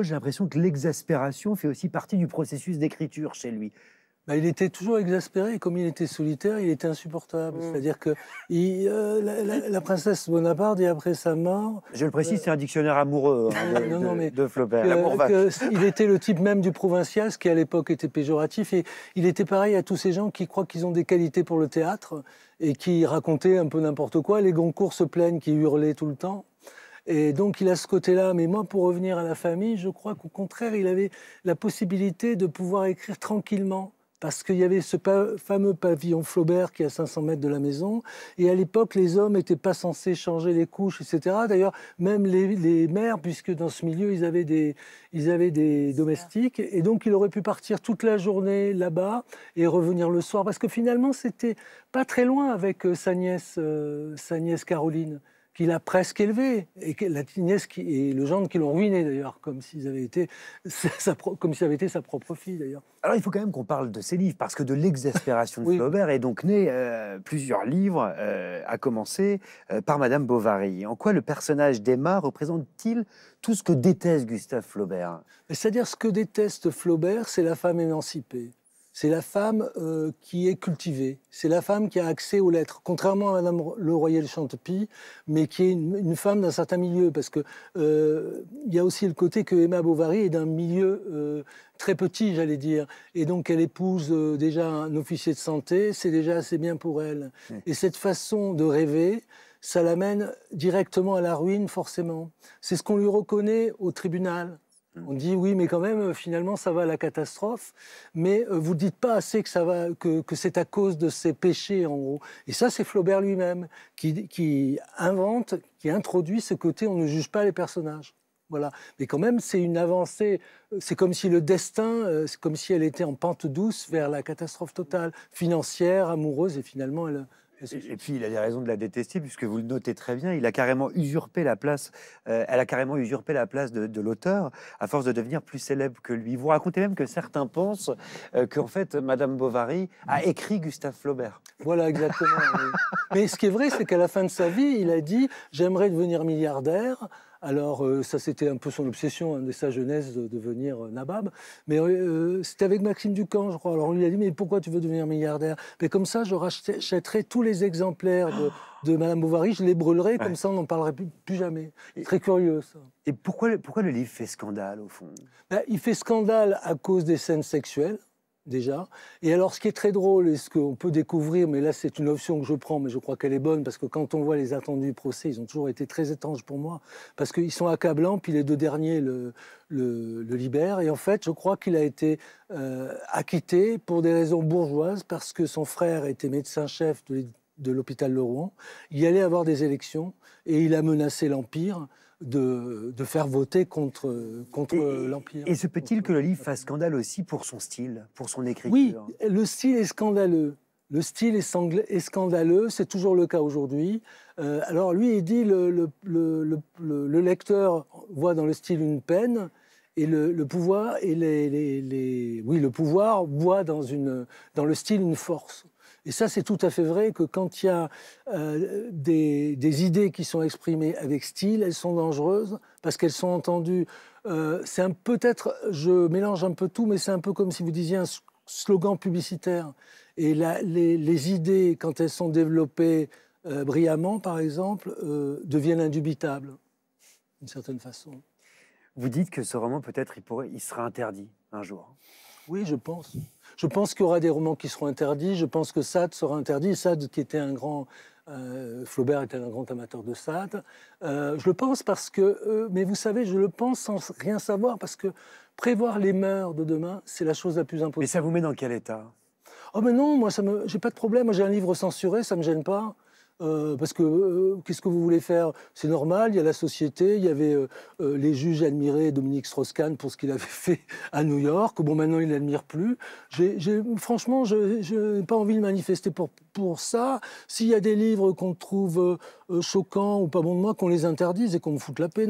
J'ai l'impression que l'exaspération fait aussi partie du processus d'écriture chez lui. Bah, il était toujours exaspéré. Comme il était solitaire, il était insupportable. Mm. C'est-à-dire que euh, la, princesse Bonaparte et après sa mort. Je le précise, euh, c'est un dictionnaire amoureux hein, de, Flaubert. il était le type même du provincial, ce qui à l'époque était péjoratif. Et il était pareil à tous ces gens qui croient qu'ils ont des qualités pour le théâtre et qui racontaient un peu n'importe quoi. Les Goncourt se plaignent, qui hurlaient tout le temps. Et donc, il a ce côté-là. Mais moi, pour revenir à la famille, je crois qu'au contraire, il avait la possibilité de pouvoir écrire tranquillement parce qu'il y avait ce fameux pavillon Flaubert qui est à 500 mètres de la maison. Et à l'époque, les hommes n'étaient pas censés changer les couches, etc. D'ailleurs, même les, mères, puisque dans ce milieu, ils avaient des, domestiques. Et donc, il aurait pu partir toute la journée là-bas et revenir le soir. Parce que finalement, c'était pas très loin avec euh, sa nièce, euh, sa nièce Caroline qu'il a presque élevé, et la nièce qui, et le gendre qui l'ont ruiné d'ailleurs, comme s'ils avaient été comme avait été sa propre fille d'ailleurs. Alors il faut quand même qu'on parle de ces livres, parce que de l'exaspération de Flaubert est donc né euh, plusieurs livres, euh, à commencer euh, par Madame Bovary. En quoi le personnage d'Emma représente-t-il tout ce que déteste Gustave Flaubert C'est-à-dire ce que déteste Flaubert, c'est la femme émancipée c'est la femme euh, qui est cultivée, c'est la femme qui a accès aux lettres, contrairement à Madame Le Royal Chantepie, mais qui est une, femme d'un certain milieu, parce que euh, il y a aussi le côté que Emma Bovary est d'un milieu euh, très petit, j'allais dire, et donc elle épouse déjà un officier de santé, c'est déjà assez bien pour elle. Et cette façon de rêver, ça l'amène directement à la ruine, forcément. C'est ce qu'on lui reconnaît au tribunal. Mm. On dit oui, mais quand même, finalement, ça va à la catastrophe. Mais euh, vous ne dites pas assez que, ça va, que, c'est à cause de ses péchés, en gros. Et ça, c'est Flaubert lui-même qui, invente, qui introduit ce côté on ne juge pas les personnages. Voilà. Mais quand même, c'est une avancée. C'est comme si le destin, euh, c'est comme si elle était en pente douce vers la catastrophe totale, financière, amoureuse, et finalement, elle, et puis il a des raisons de la détester, puisque vous le notez très bien, il a carrément usurpé la place, euh, elle a carrément usurpé la place de, l'auteur, à force de devenir plus célèbre que lui. Vous racontez même que certains pensent euh, qu'en fait, Madame Bovary a écrit Gustave Flaubert. Voilà, exactement. Mais ce qui est vrai, c'est qu'à la fin de sa vie, il a dit, j'aimerais devenir milliardaire. Alors, euh, ça, c'était un peu son obsession hein, de sa jeunesse de devenir euh, nabab. Mais euh, c'était avec Maxime Ducamp, je crois. Alors, on lui a dit Mais pourquoi tu veux devenir milliardaire Mais comme ça, je rachèterai tous les exemplaires de, Madame Bovary, je les brûlerai, comme ça, on n'en parlerait plus, jamais. Très curieux, ça. Et pourquoi, le livre fait scandale, au fond ben, Il fait scandale à cause des scènes sexuelles déjà. Et alors, ce qui est très drôle et ce qu'on peut découvrir, mais là, c'est une option que je prends, mais je crois qu'elle est bonne parce que quand on voit les attendus du procès, ils ont toujours été très étranges pour moi parce qu'ils sont accablants, puis les deux derniers le, le, libèrent. Et en fait, je crois qu'il a été euh, acquitté pour des raisons bourgeoises parce que son frère était médecin-chef de l'hôpital de Rouen. Il allait avoir des élections et il a menacé l'Empire de, faire voter contre, contre l'Empire. Et se peut-il que le livre fasse scandale aussi pour son style, pour son écriture Oui, le style est scandaleux. Le style est, scandaleux, c'est toujours le cas aujourd'hui. Euh, alors lui, il dit le, le, lecteur voit dans le style une peine et le, pouvoir et les, oui le pouvoir voit dans une dans le style une force. Et ça, c'est tout à fait vrai que quand il y a euh, des, idées qui sont exprimées avec style, elles sont dangereuses parce qu'elles sont entendues. Euh, c'est peut-être, je mélange un peu tout, mais c'est un peu comme si vous disiez un slogan publicitaire. Et les, idées, quand elles sont développées euh, brillamment, par exemple, deviennent indubitables, d'une certaine façon. Vous dites que ce roman, peut-être, il, il sera interdit un jour. Oui, je pense. Je pense qu'il y aura des romans qui seront interdits. Je pense que Sade sera interdit. Sade, qui était un grand. Euh, Flaubert était un grand amateur de Sade. Euh, je le pense parce que. Euh, mais vous savez, je le pense sans rien savoir parce que prévoir les mœurs de demain, c'est la chose la plus impossible. Mais ça vous met dans quel état Oh, mais non, moi, ça me. J'ai pas de problème. j'ai un livre censuré, ça me gêne pas. Euh, parce que euh, qu'est-ce que vous voulez faire C'est normal, il y a la société, il y avait euh, les juges admirés Dominique Strauss-Kahn pour ce qu'il avait fait à New York. Bon, maintenant, il n'admire plus. franchement, je n'ai pas envie de manifester pour, pour ça. S'il y a des livres qu'on trouve choquants ou pas bon de moi, qu'on les interdise et qu'on me foute la peine